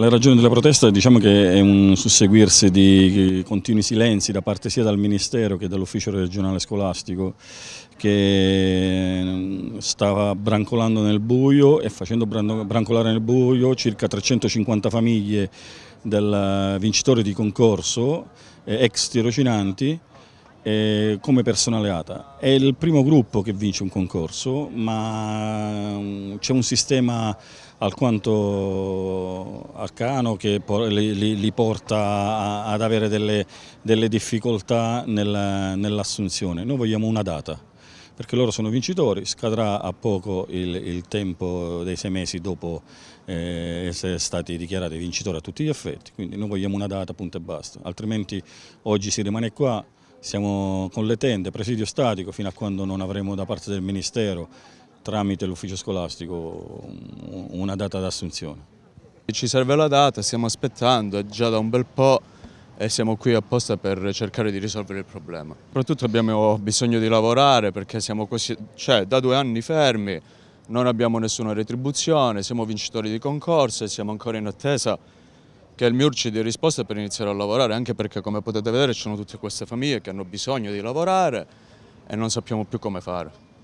La ragione della protesta diciamo che è un susseguirsi di continui silenzi da parte sia dal Ministero che dall'Ufficio regionale scolastico che mm, stava brancolando nel buio e facendo brancolare nel buio circa 350 famiglie del vincitore di concorso, eh, ex tirocinanti, eh, come personale ATA. È il primo gruppo che vince un concorso, ma mm, c'è un sistema alquanto arcano che li, li porta ad avere delle, delle difficoltà nell'assunzione. Noi vogliamo una data perché loro sono vincitori, scadrà a poco il, il tempo dei sei mesi dopo eh, essere stati dichiarati vincitori a tutti gli effetti, quindi noi vogliamo una data, punto e basta, altrimenti oggi si rimane qua, siamo con le tende, presidio statico fino a quando non avremo da parte del Ministero tramite l'ufficio scolastico una data d'assunzione. Ci serve la data, stiamo aspettando, è già da un bel po' e siamo qui apposta per cercare di risolvere il problema. Soprattutto abbiamo bisogno di lavorare perché siamo così, cioè, da due anni fermi, non abbiamo nessuna retribuzione, siamo vincitori di concorso e siamo ancora in attesa che il MIUR ci dia risposta per iniziare a lavorare, anche perché come potete vedere ci sono tutte queste famiglie che hanno bisogno di lavorare e non sappiamo più come fare.